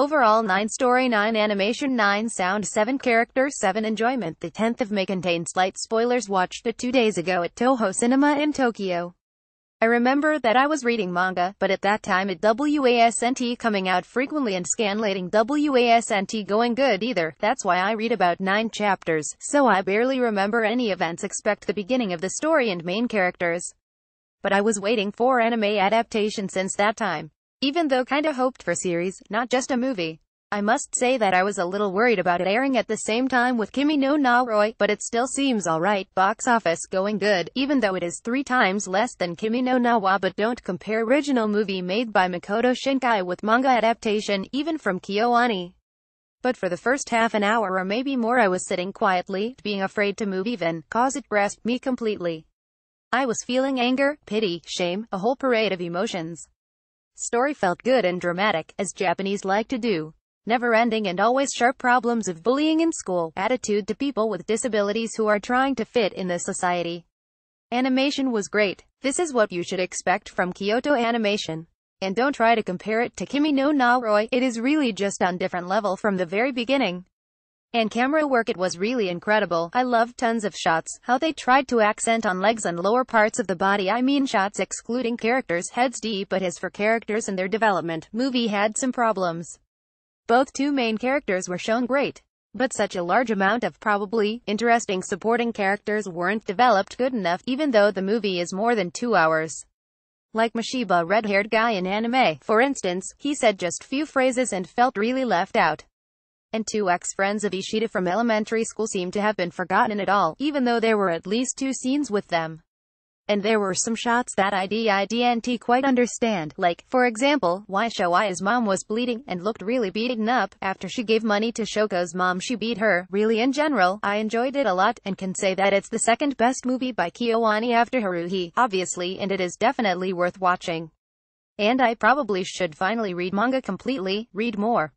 Overall 9 story 9 animation 9 sound 7 characters 7 enjoyment The 10th of May contained slight spoilers watched it two days ago at Toho Cinema in Tokyo. I remember that I was reading manga, but at that time it WASNT coming out frequently and scanlating WASNT going good either, that's why I read about 9 chapters, so I barely remember any events except the beginning of the story and main characters. But I was waiting for anime adaptation since that time. Even though kinda hoped for series, not just a movie. I must say that I was a little worried about it airing at the same time with Kimi no Na Roy, but it still seems alright, box office going good, even though it is three times less than Kimi no Na wa but don't compare original movie made by Makoto Shinkai with manga adaptation, even from Kiyoani. But for the first half an hour or maybe more I was sitting quietly, being afraid to move even, cause it grasped me completely. I was feeling anger, pity, shame, a whole parade of emotions. Story felt good and dramatic, as Japanese like to do. Never-ending and always sharp problems of bullying in school, attitude to people with disabilities who are trying to fit in the society. Animation was great. This is what you should expect from Kyoto Animation. And don't try to compare it to Kimi no Na Roy, it is really just on different level from the very beginning and camera work it was really incredible. I loved tons of shots, how they tried to accent on legs and lower parts of the body I mean shots excluding characters heads deep but as for characters and their development, movie had some problems. Both two main characters were shown great, but such a large amount of probably interesting supporting characters weren't developed good enough, even though the movie is more than two hours. Like Mashiba red-haired guy in anime, for instance, he said just few phrases and felt really left out and two ex-friends of Ishida from elementary school seem to have been forgotten at all, even though there were at least two scenes with them. And there were some shots that I didn't quite understand, like, for example, why Showaya's mom was bleeding and looked really beaten up, after she gave money to Shoko's mom she beat her. Really in general, I enjoyed it a lot, and can say that it's the second best movie by Kiyowani after Haruhi, obviously, and it is definitely worth watching. And I probably should finally read manga completely, read more.